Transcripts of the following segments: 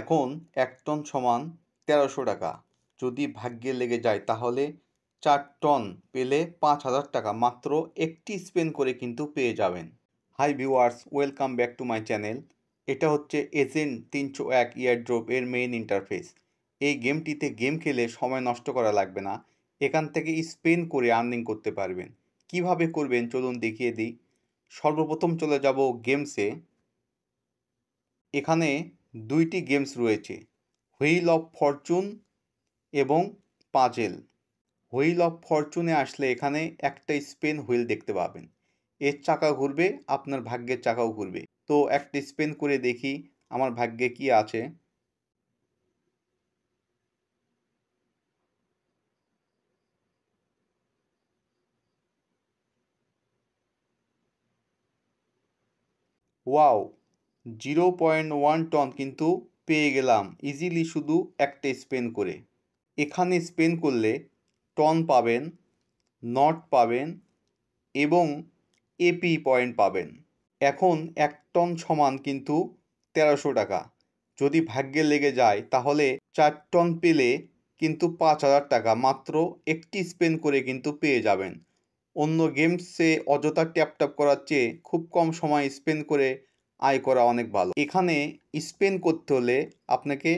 এখন এক টন সমান তেরোশো টাকা যদি ভাগ্যে লেগে যায় তাহলে চার টন পেলে পাঁচ হাজার টাকা মাত্র একটি স্পেন করে কিন্তু পেয়ে যাবেন hi viewers welcome back to my channel এটা হচ্ছে এজেন্ট তিনশো এক ইয়ারড্রপ এর মেইন ইন্টারফেস এই গেমটিতে গেম খেলে সময় নষ্ট করা লাগবে না এখান থেকে স্পেন করে আর্নিং করতে পারবেন কিভাবে করবেন চলুন দেখিয়ে দিই সর্বপ্রথম চলে যাব গেমসে এখানে দুইটি গেমস রয়েছে হুইল অফ ফরচুন এবং পাজেল হুইল অফ ফরচুনে আসলে এখানে একটা স্পেন হুইল দেখতে পাবেন এর চাকা ঘুরবে আপনার ভাগ্যের চাকাও ঘুরবে তো একটা স্পেন করে দেখি আমার ভাগ্যে কি আছে wow zero point one ton কিন্তু পেয়ে গেলাম ইজিলি শুধু একটা স্পেন করে এখানে স্পেন করলে টন পাবেন নট পাবেন এবং এপি পয়েন্ট পাবেন এখন এক টন সমান কিন্তু তেরোশো টাকা যদি ভাগ্যে লেগে যায় তাহলে চার টন পেলে কিন্তু পাঁচ হাজার টাকা মাত্র একটি স্পেন করে কিন্তু পেয়ে যাবেন অন্য গেমসে অযথা ট্যাপ ট্যাপ করার চেয়ে খুব কম সময় স্পেন করে আয় করা অনেক ভালো এখানে স্পেন করতে হলে আপনাকে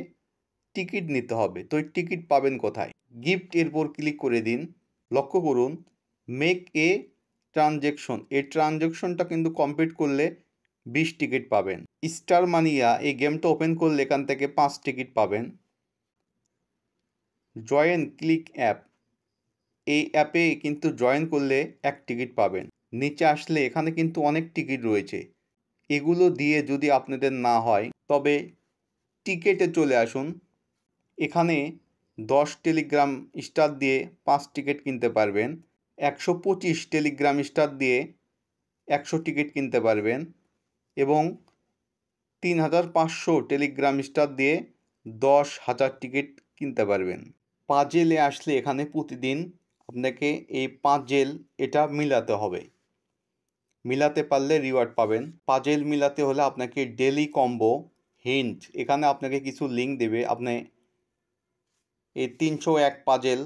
টিকিট নিতে হবে তো টিকিট পাবেন কোথায় গিফট এরপর ক্লিক করে দিন লক্ষ্য করুন মেক এ ট্রানজেকশন এই ট্রানজেকশনটা কিন্তু কমপ্লিট করলে বিশ টিকিট পাবেন স্টার মানিয়া এই গেমটা ওপেন করলে এখান থেকে পাঁচ টিকিট পাবেন জয়েন ক্লিক অ্যাপ এই অ্যাপে কিন্তু জয়েন করলে এক টিকিট পাবেন নিচে আসলে এখানে কিন্তু অনেক টিকিট রয়েছে এগুলো দিয়ে যদি আপনাদের না হয় তবে টিকেটে চলে আসুন এখানে দশ টেলিগ্রাম স্টার দিয়ে পাঁচ টিকিট কিনতে পারবেন একশো পঁচিশ টেলিগ্রাম স্টার দিয়ে একশো টিকিট কিনতে পারবেন এবং তিন হাজার পাঁচশো টেলিগ্রাম স্টার দিয়ে দশ হাজার টিকিট কিনতে পারবেন পাজেলে আসলে এখানে প্রতিদিন আপনাকে এই পাঁচ জেল এটা মিলাতে হবে মিলাতে পারলে রিওয়ার্ড পাবেন পাজেল মিলাতে হলে আপনাকে ডেলি কম্বো হিন্ট এখানে আপনাকে কিছু লিঙ্ক দেবে আপনি এই তিনশো এক পাজেল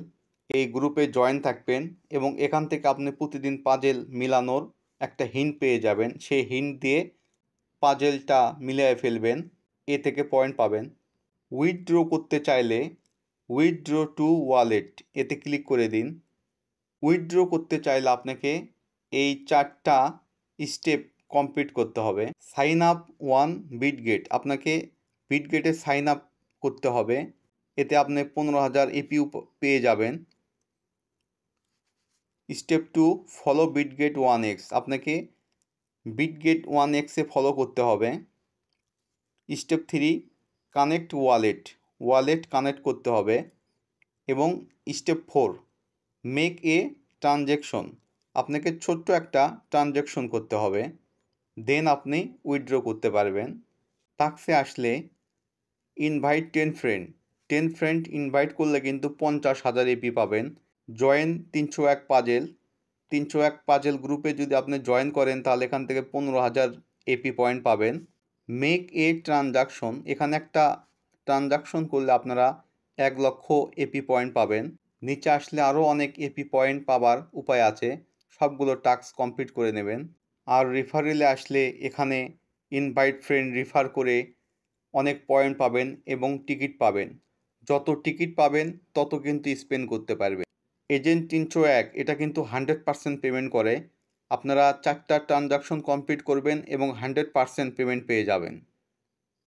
এই গ্রুপে জয়েন থাকবেন এবং এখান থেকে আপনি প্রতিদিন পাজেল মিলানোর একটা হিন্ট পেয়ে যাবেন সেই হিন্ট দিয়ে পাজেলটা মিলিয়ে ফেলবেন এ থেকে পয়েন্ট পাবেন উইথড্র করতে চাইলে উইথড্র টু ওয়ালেট এতে ক্লিক করে দিন উইথড্র করতে চাইলে আপনাকে এই চারটা স্টেপ কমপ্লিট করতে হবে sign up one Bitget আপনাকে বিট গেটে সাইন আপ করতে হবে এতে আপনি পনেরো হাজার এপিউ পেয়ে যাবেন step two follow Bitget one X আপনাকে বিট গেট ওয়ান এক্সে ফলো করতে হবে step three connect wallet wallet connect করতে হবে এবং step four make a transaction আপনাকে ছোট্ট একটা ট্রানজ্যাকশন করতে হবে দেন আপনি উইথড্র করতে পারবেন টাক্সে আসলে invite ten friend ten friend invite করলে কিন্তু পঞ্চাশ হাজার এপি পাবেন জয়েন তিনশো এক পাজেল তিনশো এক পাজেল গ্রুপে যদি আপনি জয়েন করেন তাহলে এখান থেকে পনেরো হাজার এপি পয়েন্ট পাবেন মেক এ ট্রানজাকশন এখানে একটা ট্রানজাকশন করলে আপনারা এক লক্ষ এপি পয়েন্ট পাবেন নিচে আসলে আরও অনেক এপি পয়েন্ট পাবার উপায় আছে সবগুলো টাস্ক কমপ্লিট করে নেবেন আর রেফারেলে আসলে এখানে ইনভাইট ফ্রেন্ড রেফার করে অনেক পয়েন্ট পাবেন এবং টিকিট পাবেন যত টিকিট পাবেন তত কিন্তু স্পেন্ড করতে পারবেন এজেন্ট তিনশো এক এটা কিন্তু হান্ড্রেড পার্সেন্ট পেমেন্ট করে আপনারা চারটা ট্রানজাকশন কমপ্লিট করবেন এবং হান্ড্রেড পার্সেন্ট পেমেন্ট পেয়ে যাবেন